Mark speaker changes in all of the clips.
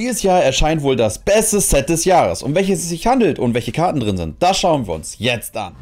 Speaker 1: Dieses Jahr erscheint wohl das beste Set des Jahres. Um welches es sich handelt und welche Karten drin sind, das schauen wir uns jetzt an.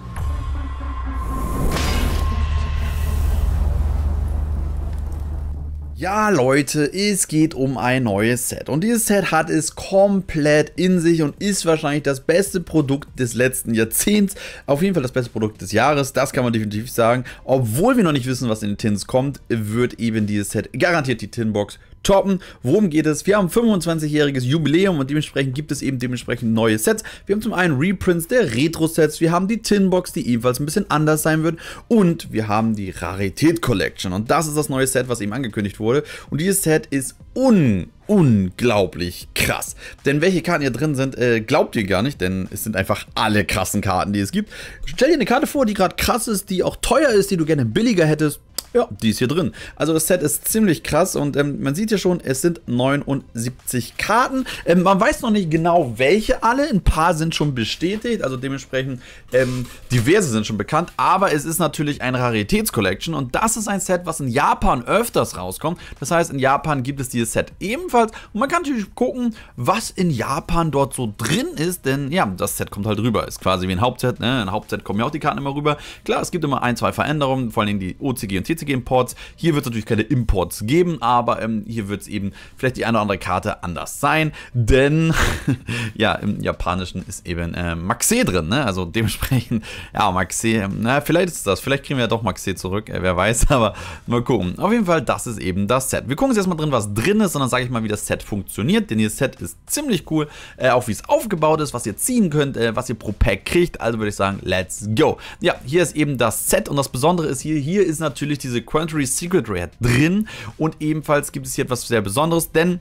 Speaker 1: Ja Leute, es geht um ein neues Set und dieses Set hat es komplett in sich und ist wahrscheinlich das beste Produkt des letzten Jahrzehnts, auf jeden Fall das beste Produkt des Jahres, das kann man definitiv sagen. Obwohl wir noch nicht wissen, was in den Tins kommt, wird eben dieses Set garantiert die Tinbox toppen. Worum geht es? Wir haben 25-jähriges Jubiläum und dementsprechend gibt es eben dementsprechend neue Sets. Wir haben zum einen Reprints der Retro-Sets, wir haben die Tinbox, die ebenfalls ein bisschen anders sein wird und wir haben die Rarität Collection und das ist das neue Set, was eben angekündigt wurde und dieses Set ist un unglaublich krass. Denn welche Karten hier drin sind, äh, glaubt ihr gar nicht, denn es sind einfach alle krassen Karten, die es gibt. Stell dir eine Karte vor, die gerade krass ist, die auch teuer ist, die du gerne billiger hättest. Ja, die ist hier drin. Also das Set ist ziemlich krass und ähm, man sieht hier schon, es sind 79 Karten. Ähm, man weiß noch nicht genau, welche alle. Ein paar sind schon bestätigt, also dementsprechend ähm, diverse sind schon bekannt. Aber es ist natürlich eine Raritätscollection und das ist ein Set, was in Japan öfters rauskommt. Das heißt, in Japan gibt es dieses Set ebenfalls und man kann natürlich gucken, was in Japan dort so drin ist, denn ja, das Set kommt halt rüber. Ist quasi wie ein Hauptset, ne? Ein Hauptset kommen ja auch die Karten immer rüber. Klar, es gibt immer ein, zwei Veränderungen, vor allem die OCG und TCG PC Imports. Hier wird es natürlich keine Imports geben, aber ähm, hier wird es eben vielleicht die eine oder andere Karte anders sein, denn ja, im Japanischen ist eben äh, Maxe drin, ne? also dementsprechend, ja, Maxe, ähm, na, vielleicht ist das, vielleicht kriegen wir ja doch Maxe zurück, äh, wer weiß, aber mal gucken. Auf jeden Fall, das ist eben das Set. Wir gucken uns erstmal drin, was drin ist und dann sage ich mal, wie das Set funktioniert, denn dieses Set ist ziemlich cool, äh, auch wie es aufgebaut ist, was ihr ziehen könnt, äh, was ihr pro Pack kriegt, also würde ich sagen, let's go. Ja, hier ist eben das Set und das Besondere ist hier, hier ist natürlich die diese Quantary Secret Rare drin. Und ebenfalls gibt es hier etwas sehr Besonderes, denn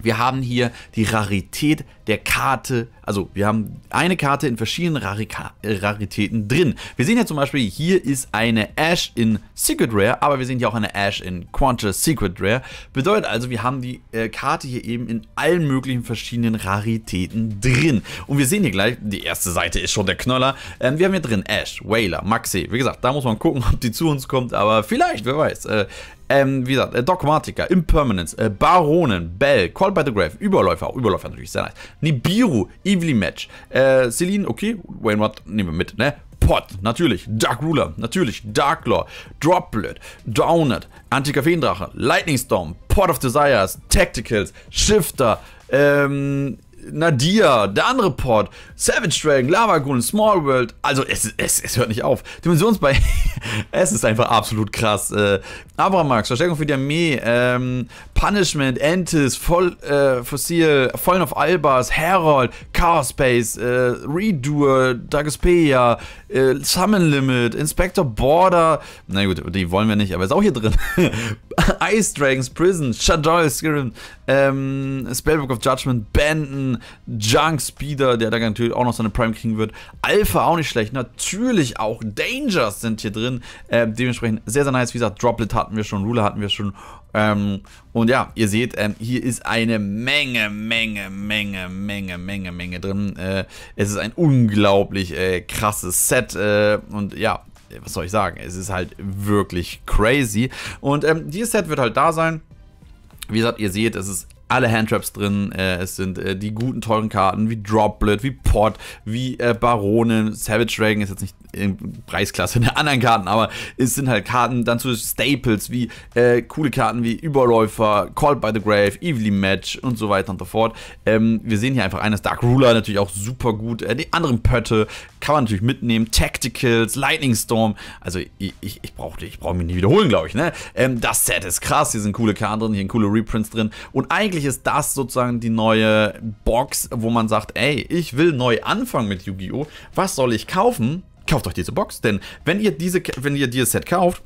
Speaker 1: wir haben hier die Rarität der Karte also wir haben eine Karte in verschiedenen Rarika Raritäten drin. Wir sehen ja zum Beispiel, hier ist eine Ash in Secret Rare, aber wir sehen hier auch eine Ash in Quanta Secret Rare. Bedeutet also, wir haben die äh, Karte hier eben in allen möglichen verschiedenen Raritäten drin. Und wir sehen hier gleich, die erste Seite ist schon der Knoller. Ähm, wir haben hier drin Ash, Wailer, Maxi. Wie gesagt, da muss man gucken, ob die zu uns kommt, aber vielleicht, wer weiß. Äh, ähm, wie gesagt, äh, Dogmatica, Impermanence, äh, Baronen, Bell, Call by the Grave, Überläufer, Überläufer natürlich, sehr nice. Nibiru, I Evely Match. Äh, Celine, okay. Wainwright nehmen wir mit, ne? Pot, natürlich. Dark Ruler, natürlich. Dark Law, Droplet, Downed, Antikaffeendrache, Lightning Storm, Pot of Desires, Tacticals, Shifter, ähm, Nadia, der andere Pot, Savage Dragon, Lava Ghoul, Small World. Also es, es, es hört nicht auf. Dimensionsbei. es ist einfach absolut krass. Äh, Abramax, Verstärkung für die Armee, ähm, Punishment, Entis, Voll, äh, Fossil, Fallen of Albas, Herald, Carspace, äh, Redoer, Dagespeia, äh, Summon Limit, Inspector Border. Na gut, die wollen wir nicht, aber ist auch hier drin. Ice Dragons, Prison, Shadol, Skirin, ähm, Spellbook of Judgment, Benton, Junk Speeder, der da natürlich auch noch seine Prime kriegen wird. Alpha auch nicht schlecht. Natürlich auch Dangers sind hier drin. Äh, dementsprechend sehr, sehr nice. Wie gesagt, Droplet hatten wir schon, Ruler hatten wir schon. Ähm, und ja, ihr seht, ähm, hier ist eine Menge, Menge, Menge, Menge, Menge, Menge Menge drin. Äh, es ist ein unglaublich äh, krasses Set äh, und ja, was soll ich sagen? Es ist halt wirklich crazy. Und ähm, dieses Set wird halt da sein. Wie gesagt, ihr seht, es ist alle Handtraps drin. Äh, es sind äh, die guten, teuren Karten wie Droplet, wie Pot, wie äh, Baronen. Savage Dragon ist jetzt nicht Preisklasse der anderen Karten, aber es sind halt Karten dann zu Staples wie äh, coole Karten wie Überläufer, Called by the Grave, Evilly Match und so weiter und so fort. Ähm, wir sehen hier einfach eines Dark Ruler natürlich auch super gut. Äh, die anderen Pötte kann man natürlich mitnehmen, Tacticals, Lightning Storm. Also ich, ich, ich brauche ich brauch mich nicht wiederholen, glaube ich. Ne? Ähm, das Set ist krass, hier sind coole Karten drin, hier sind coole Reprints drin und eigentlich ist das sozusagen die neue Box, wo man sagt, ey, ich will neu anfangen mit Yu-Gi-Oh! Was soll ich kaufen? kauft euch diese Box, denn wenn ihr diese, wenn ihr dieses Set kauft,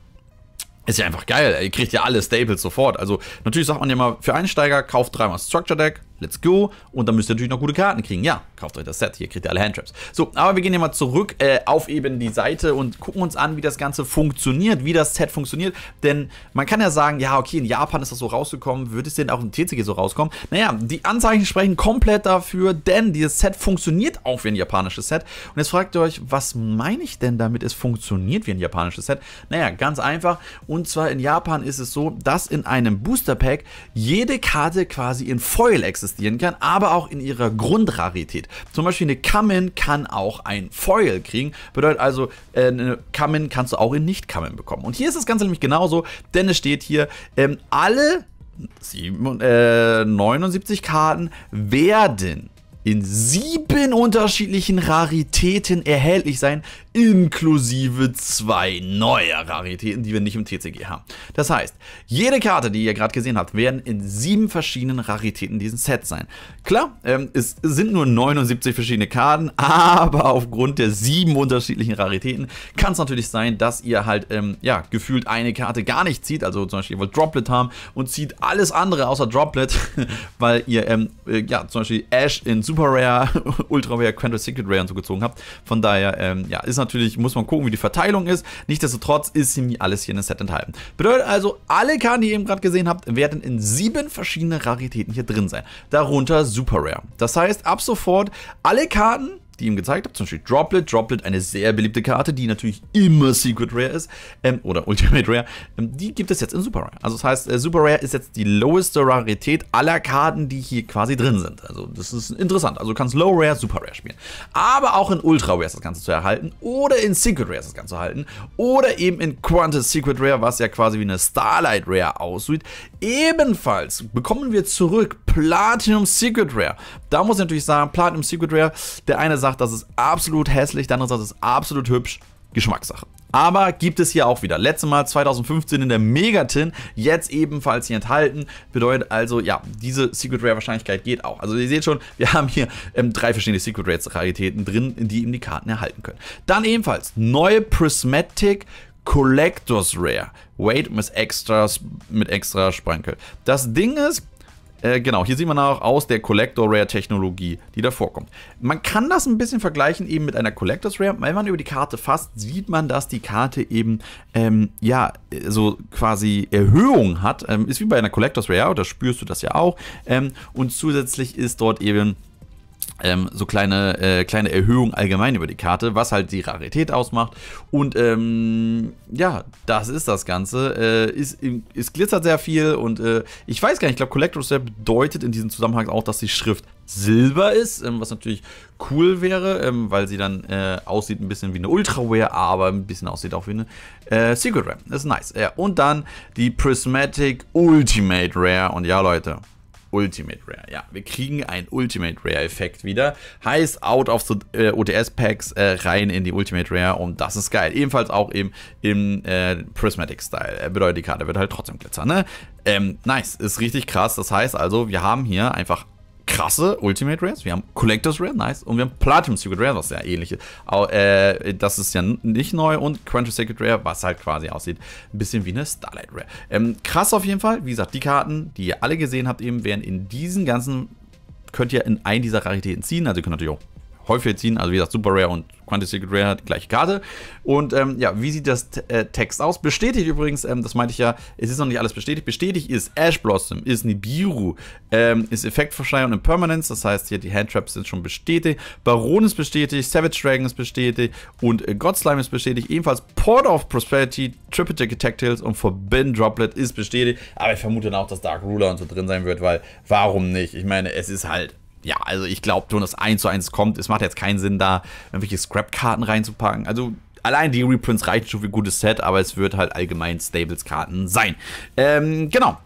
Speaker 1: ist ja einfach geil. Ihr kriegt ja alle Staples sofort. Also natürlich sagt man ja mal, für Einsteiger kauft dreimal Structure Deck, Let's go. Und dann müsst ihr natürlich noch gute Karten kriegen. Ja, kauft euch das Set. Hier kriegt ihr alle Handtraps. So, aber wir gehen hier mal zurück äh, auf eben die Seite und gucken uns an, wie das Ganze funktioniert, wie das Set funktioniert. Denn man kann ja sagen, ja, okay, in Japan ist das so rausgekommen. Würde es denn auch im TCG so rauskommen? Naja, die Anzeichen sprechen komplett dafür, denn dieses Set funktioniert auch wie ein japanisches Set. Und jetzt fragt ihr euch, was meine ich denn damit, es funktioniert wie ein japanisches Set? Naja, ganz einfach. Und zwar in Japan ist es so, dass in einem Booster Pack jede Karte quasi in Foil existiert existieren kann, aber auch in ihrer Grundrarität. Zum Beispiel eine Kamen kann auch ein Foil kriegen, bedeutet also, äh, eine Kamen kannst du auch in Nicht-Kamen bekommen. Und hier ist das Ganze nämlich genauso, denn es steht hier, ähm, alle 7, äh, 79 Karten werden in sieben unterschiedlichen Raritäten erhältlich sein, inklusive zwei neuer Raritäten, die wir nicht im TCG haben. Das heißt, jede Karte, die ihr gerade gesehen habt, werden in sieben verschiedenen Raritäten dieses Sets sein. Klar, ähm, es sind nur 79 verschiedene Karten, aber aufgrund der sieben unterschiedlichen Raritäten kann es natürlich sein, dass ihr halt ähm, ja, gefühlt eine Karte gar nicht zieht. Also zum Beispiel, ihr wollt Droplet haben und zieht alles andere außer Droplet, weil ihr ähm, äh, ja, zum Beispiel Ash in Super Rare, Ultra Rare, Quantum Secret Rare und so gezogen habt. Von daher, ähm, ja, ist natürlich natürlich, muss man gucken, wie die Verteilung ist. Nichtsdestotrotz ist ziemlich alles hier in das Set enthalten. Bedeutet also, alle Karten, die ihr eben gerade gesehen habt, werden in sieben verschiedene Raritäten hier drin sein. Darunter Super Rare. Das heißt, ab sofort alle Karten, die ihm gezeigt habe, zum Beispiel Droplet. Droplet, eine sehr beliebte Karte, die natürlich immer Secret Rare ist, ähm, oder Ultimate Rare, ähm, die gibt es jetzt in Super Rare. Also das heißt, äh, Super Rare ist jetzt die loweste Rarität aller Karten, die hier quasi drin sind. Also das ist interessant. Also du kannst Low Rare, Super Rare spielen. Aber auch in Ultra Rare ist das Ganze zu erhalten oder in Secret Rare ist das Ganze zu erhalten oder eben in Quantus Secret Rare, was ja quasi wie eine Starlight Rare aussieht, Ebenfalls bekommen wir zurück Platinum Secret Rare. Da muss ich natürlich sagen, Platinum Secret Rare, der eine sagt, das ist absolut hässlich, der andere sagt, das ist absolut hübsch. Geschmackssache. Aber gibt es hier auch wieder. Letztes Mal 2015 in der Megatin, jetzt ebenfalls hier enthalten. Bedeutet also, ja, diese Secret Rare Wahrscheinlichkeit geht auch. Also ihr seht schon, wir haben hier ähm, drei verschiedene Secret Rare Raritäten drin, die eben die Karten erhalten können. Dann ebenfalls neue Prismatic Collectors Rare. Weight mit extra, mit extra Sprankel. Das Ding ist, äh, genau, hier sieht man auch aus der Collector Rare Technologie, die da vorkommt. Man kann das ein bisschen vergleichen eben mit einer Collectors Rare. Wenn man über die Karte fasst, sieht man, dass die Karte eben, ähm, ja, so quasi Erhöhung hat. Ähm, ist wie bei einer Collectors Rare, da spürst du das ja auch. Ähm, und zusätzlich ist dort eben ähm, so kleine, äh, kleine Erhöhung allgemein über die Karte, was halt die Rarität ausmacht. Und ähm, ja, das ist das Ganze. Äh, ist, es glitzert sehr viel und äh, ich weiß gar nicht, ich glaube, Collector's Step bedeutet in diesem Zusammenhang auch, dass die Schrift Silber ist, ähm, was natürlich cool wäre, ähm, weil sie dann äh, aussieht ein bisschen wie eine Ultraware, aber ein bisschen aussieht auch wie eine äh, Secret Rare. Das ist nice. und dann die Prismatic Ultimate Rare. Und ja, Leute, Ultimate Rare. Ja, wir kriegen einen Ultimate Rare-Effekt wieder. Heißt, out of the äh, OTS-Packs äh, rein in die Ultimate Rare und das ist geil. Ebenfalls auch im, im äh, Prismatic-Style. Bedeutet, die Karte wird halt trotzdem glitzern, ne? Ähm, nice, ist richtig krass. Das heißt also, wir haben hier einfach krasse Ultimate Rares, wir haben Collectors Rare, nice, und wir haben Platinum Secret Rare, was ja ähnlich ist. Aber, äh, das ist ja nicht neu und Crunchy Secret Rare, was halt quasi aussieht, ein bisschen wie eine Starlight Rare. Ähm, krass auf jeden Fall, wie gesagt, die Karten, die ihr alle gesehen habt eben, werden in diesen ganzen, könnt ihr in einen dieser Raritäten ziehen, also ihr könnt natürlich auch häufig ziehen. Also wie gesagt, Super Rare und Quantity Secret Rare hat die gleiche Karte. Und ähm, ja, wie sieht das äh, Text aus? Bestätigt übrigens, ähm, das meinte ich ja, es ist noch nicht alles bestätigt. Bestätigt ist Ash Blossom, ist Nibiru, ähm, ist Effektverschleier und Impermanence. Das heißt, hier die Handtraps sind schon bestätigt. Baron ist bestätigt, Savage Dragon ist bestätigt und äh, Godslime ist bestätigt. Ebenfalls Port of Prosperity, Triple Ticket Tactiles und Forbidden Droplet ist bestätigt. Aber ich vermute dann auch, dass Dark Ruler und so drin sein wird, weil warum nicht? Ich meine, es ist halt ja, also ich glaube schon, das 1 zu 1 kommt. Es macht jetzt keinen Sinn, da irgendwelche Scrap-Karten reinzupacken. Also allein die Reprints reichen schon für ein gutes Set, aber es wird halt allgemein Stables-Karten sein. Ähm, genau,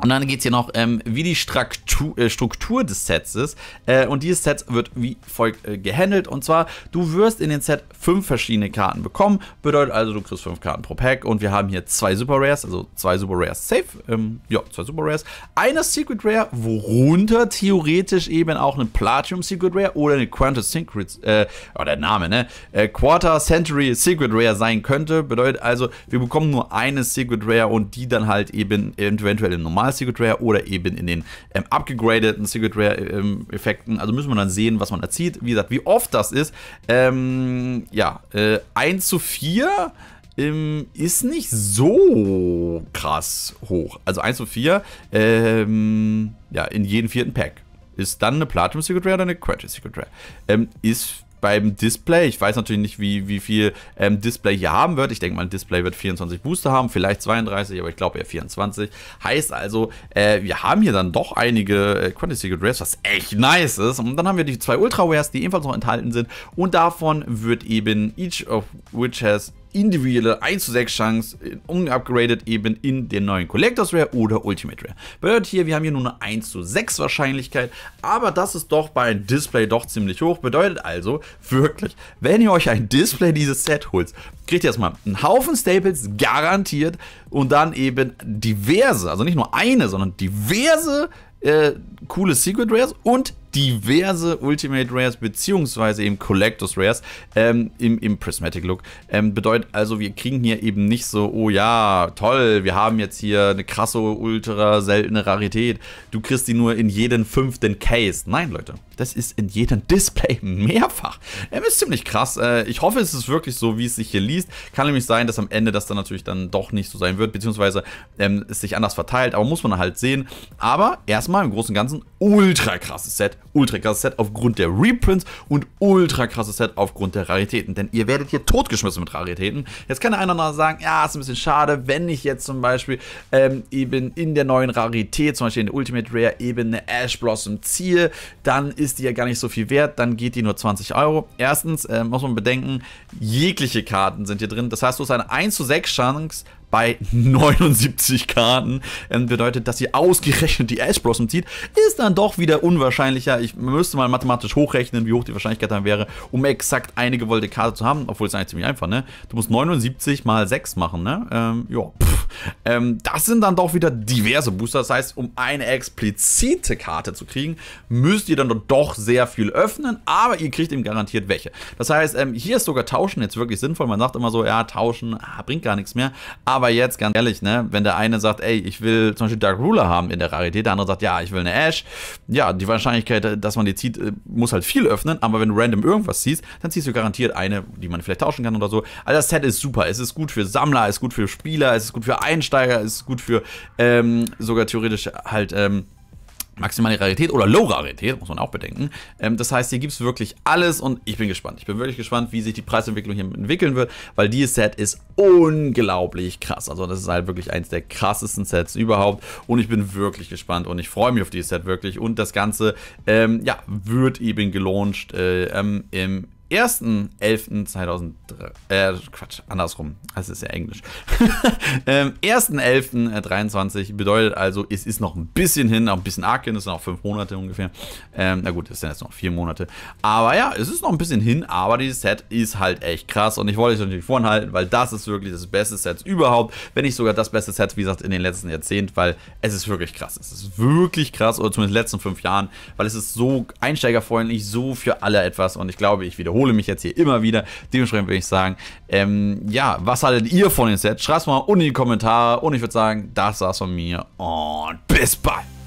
Speaker 1: und dann geht es hier noch, ähm, wie die Struktur, äh, Struktur des Sets ist. Äh, und dieses Set wird wie folgt äh, gehandelt. Und zwar, du wirst in den Set fünf verschiedene Karten bekommen. Bedeutet also, du kriegst fünf Karten pro Pack. Und wir haben hier zwei Super Rares, also zwei Super Rares safe. Ähm, ja, zwei Super Rares. Eine Secret Rare, worunter theoretisch eben auch eine Platinum Secret Rare oder eine Quantum Secret, äh, oh, der Name, ne? Äh, Quarter Century Secret Rare sein könnte. Bedeutet also, wir bekommen nur eine Secret Rare und die dann halt eben eventuell im normalen normal Secret Rare oder eben in den ähm, abgegradeten Secret Rare ähm, Effekten. Also müssen wir dann sehen, was man erzielt. Wie gesagt, wie oft das ist. Ähm, ja, äh, 1 zu 4 ähm, ist nicht so krass hoch. Also 1 zu 4, ähm, ja, in jedem vierten Pack. Ist dann eine Platinum Secret Rare oder eine Cratchit Secret Rare? Ähm, ist beim Display, ich weiß natürlich nicht, wie, wie viel ähm, Display hier haben wird. Ich denke mal, ein Display wird 24 Booster haben, vielleicht 32, aber ich glaube eher 24. Heißt also, äh, wir haben hier dann doch einige äh, Quantity Rares, was echt nice ist. Und dann haben wir die zwei Ultra Rares, die ebenfalls noch enthalten sind. Und davon wird eben each of which has individuelle 1 zu 6 Chance, äh, unupgraded eben in den neuen Collectors Rare oder Ultimate Rare. Bedeutet hier, wir haben hier nur eine 1 zu 6 Wahrscheinlichkeit, aber das ist doch bei einem Display doch ziemlich hoch. Bedeutet also, wirklich, wenn ihr euch ein Display dieses Set holt, kriegt ihr erstmal einen Haufen Staples garantiert und dann eben diverse, also nicht nur eine, sondern diverse äh, coole Secret Rares und diverse Ultimate Rares beziehungsweise eben Collectors Rares ähm, im, im Prismatic Look. Ähm, bedeutet also, wir kriegen hier eben nicht so, oh ja, toll, wir haben jetzt hier eine krasse, ultra seltene Rarität. Du kriegst die nur in jeden fünften Case. Nein, Leute, das ist in jedem Display mehrfach. Ähm, ist ziemlich krass. Äh, ich hoffe, es ist wirklich so, wie es sich hier liest. Kann nämlich sein, dass am Ende das dann natürlich dann doch nicht so sein wird, beziehungsweise ähm, es sich anders verteilt, aber muss man halt sehen. Aber erstmal im Großen und Ganzen ultra krasses Set ultra krasses Set aufgrund der Reprints und ultra krasses Set aufgrund der Raritäten. Denn ihr werdet hier totgeschmissen mit Raritäten. Jetzt kann der eine oder andere sagen, ja, ist ein bisschen schade, wenn ich jetzt zum Beispiel ähm, eben in der neuen Rarität, zum Beispiel in der Ultimate Rare, eben eine Ash Blossom ziehe, dann ist die ja gar nicht so viel wert, dann geht die nur 20 Euro. Erstens äh, muss man bedenken, jegliche Karten sind hier drin. Das heißt, du hast eine 1 zu 6 Chance, bei 79 Karten ähm, bedeutet, dass sie ausgerechnet die Ash Blossom zieht, ist dann doch wieder unwahrscheinlicher. Ich müsste mal mathematisch hochrechnen, wie hoch die Wahrscheinlichkeit dann wäre, um exakt eine gewollte Karte zu haben, obwohl es eigentlich ziemlich einfach, ne? Du musst 79 mal 6 machen, ne? Ähm, ja, ähm, das sind dann doch wieder diverse Booster. Das heißt, um eine explizite Karte zu kriegen, müsst ihr dann doch sehr viel öffnen, aber ihr kriegt eben garantiert welche. Das heißt, ähm, hier ist sogar Tauschen jetzt wirklich sinnvoll. Man sagt immer so, ja, Tauschen ah, bringt gar nichts mehr, aber aber jetzt, ganz ehrlich, ne, wenn der eine sagt, ey, ich will zum Beispiel Dark Ruler haben in der Rarität, der andere sagt, ja, ich will eine Ash, ja, die Wahrscheinlichkeit, dass man die zieht, äh, muss halt viel öffnen, aber wenn du random irgendwas ziehst, dann ziehst du garantiert eine, die man vielleicht tauschen kann oder so. Also das Set ist super, es ist gut für Sammler, es ist gut für Spieler, es ist gut für Einsteiger, es ist gut für ähm, sogar theoretisch halt, ähm, maximale Rarität oder Low-Rarität, muss man auch bedenken. Ähm, das heißt, hier gibt es wirklich alles und ich bin gespannt. Ich bin wirklich gespannt, wie sich die Preisentwicklung hier entwickeln wird, weil dieses Set ist unglaublich krass. Also das ist halt wirklich eins der krassesten Sets überhaupt und ich bin wirklich gespannt und ich freue mich auf dieses Set wirklich und das Ganze ähm, ja, wird eben gelauncht äh, ähm, im 1.11.2023, äh, Quatsch, andersrum, das ist ja Englisch. ähm, 1.11.23 bedeutet also, es ist noch ein bisschen hin, noch ein bisschen arg hin, das sind noch fünf Monate ungefähr. Ähm, na gut, es sind jetzt noch vier Monate. Aber ja, es ist noch ein bisschen hin, aber dieses Set ist halt echt krass und ich wollte es natürlich voranhalten, weil das ist wirklich das beste Set überhaupt, wenn nicht sogar das beste Set, wie gesagt, in den letzten Jahrzehnten, weil es ist wirklich krass. Es ist wirklich krass, oder zumindest in den letzten fünf Jahren, weil es ist so einsteigerfreundlich, so für alle etwas und ich glaube, ich wiederhole wiederhole mich jetzt hier immer wieder. Dementsprechend würde ich sagen, ähm, ja, was haltet ihr von den Sets? Schreibt es mal unten in die Kommentare und ich würde sagen, das war's von mir und bis bald.